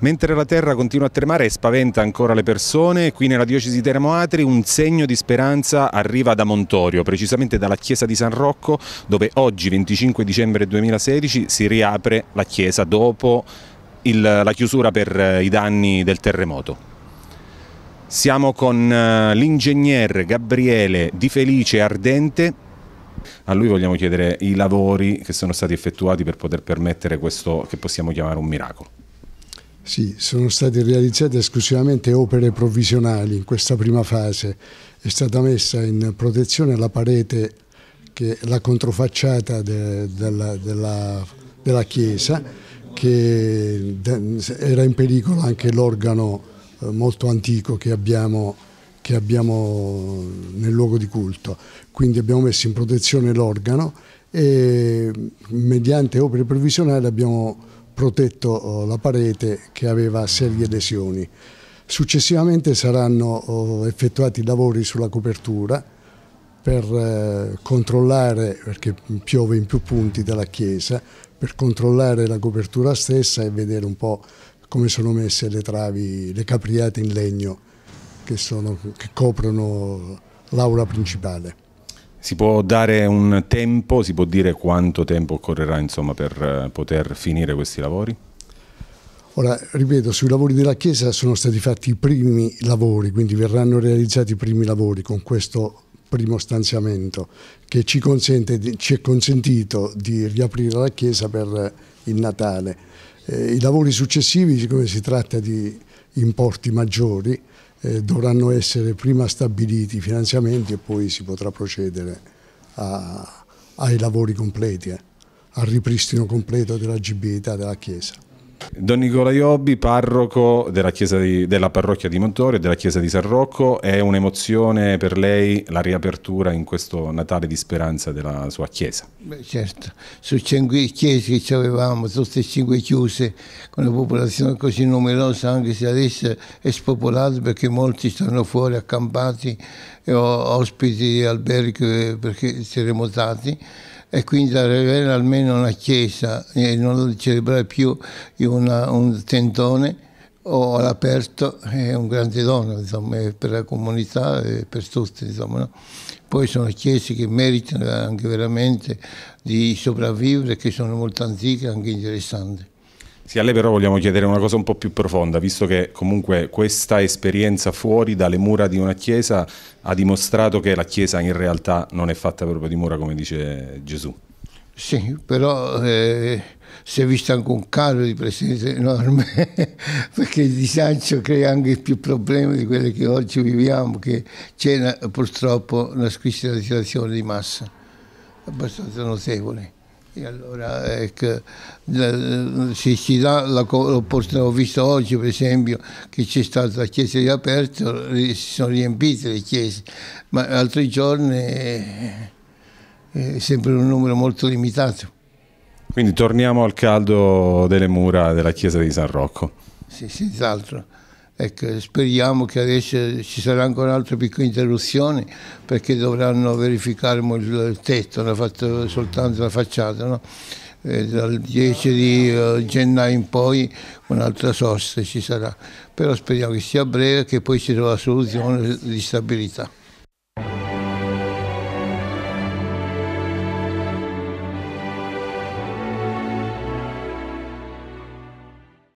Mentre la terra continua a tremare e spaventa ancora le persone, qui nella diocesi di Teramo Atri un segno di speranza arriva da Montorio, precisamente dalla chiesa di San Rocco, dove oggi 25 dicembre 2016 si riapre la chiesa dopo il, la chiusura per eh, i danni del terremoto. Siamo con eh, l'ingegner Gabriele Di Felice Ardente. A lui vogliamo chiedere i lavori che sono stati effettuati per poter permettere questo che possiamo chiamare un miracolo. Sì, sono state realizzate esclusivamente opere provvisionali in questa prima fase. È stata messa in protezione la parete, che è la controfacciata de, della, della, della, chiesa, che era in pericolo anche l'organo eh, molto antico che abbiamo, che abbiamo nel luogo di culto. Quindi abbiamo messo in protezione l'organo e mediante opere provvisionali abbiamo protetto oh, la parete che aveva serie lesioni. Successivamente saranno oh, effettuati lavori sulla copertura per eh, controllare, perché piove in più punti della chiesa, per controllare la copertura stessa e vedere un po' come sono messe le travi, le capriate in legno che, sono, che coprono l'aula principale. Si può dare un tempo, si può dire quanto tempo occorrerà insomma, per eh, poter finire questi lavori? Ora, ripeto, sui lavori della Chiesa sono stati fatti i primi lavori, quindi verranno realizzati i primi lavori con questo primo stanziamento che ci, consente, ci è consentito di riaprire la Chiesa per eh, il Natale. Eh, I lavori successivi, siccome si tratta di importi maggiori, eh, dovranno essere prima stabiliti i finanziamenti e poi si potrà procedere a, ai lavori completi, eh, al ripristino completo dell'agibilità della Chiesa. Don Nicola Iobbi, parroco della, di, della parrocchia di Montorio e della chiesa di San Rocco, è un'emozione per lei la riapertura in questo Natale di speranza della sua chiesa? Beh, certo, su cinque chiese che avevamo, tutte e cinque chiuse, con una popolazione così numerosa, anche se adesso è spopolata perché molti stanno fuori accampati, e eh, ho ospiti di alberghi eh, perché terremotati e quindi da avere almeno una chiesa e non celebrare più una, un tentone o all'aperto è un grande dono insomma, per la comunità e per tutti. Insomma, no? Poi sono chiese che meritano anche veramente di sopravvivere, che sono molto antiche e anche interessanti. Sì, a lei però vogliamo chiedere una cosa un po' più profonda, visto che comunque questa esperienza fuori dalle mura di una chiesa ha dimostrato che la chiesa in realtà non è fatta proprio di mura, come dice Gesù. Sì, però eh, si è visto anche un calo di presenza enorme, perché il disagio crea anche più problemi di quelli che oggi viviamo, che c'è purtroppo una squisita situazione di massa abbastanza notevole. E allora ecco, se si dà l'opportunità, ho visto oggi per esempio che c'è stata la chiesa riaperta, si sono riempite le chiese, ma altri giorni è, è sempre un numero molto limitato. Quindi torniamo al caldo delle mura della chiesa di San Rocco. Sì, senz'altro. Ecco, speriamo che adesso ci sarà ancora un'altra piccola interruzione perché dovranno verificare il tetto, hanno fatto soltanto la facciata. No? dal 10 di eh, gennaio in poi un'altra sosta ci sarà, però speriamo che sia breve e che poi ci sia la soluzione di stabilità.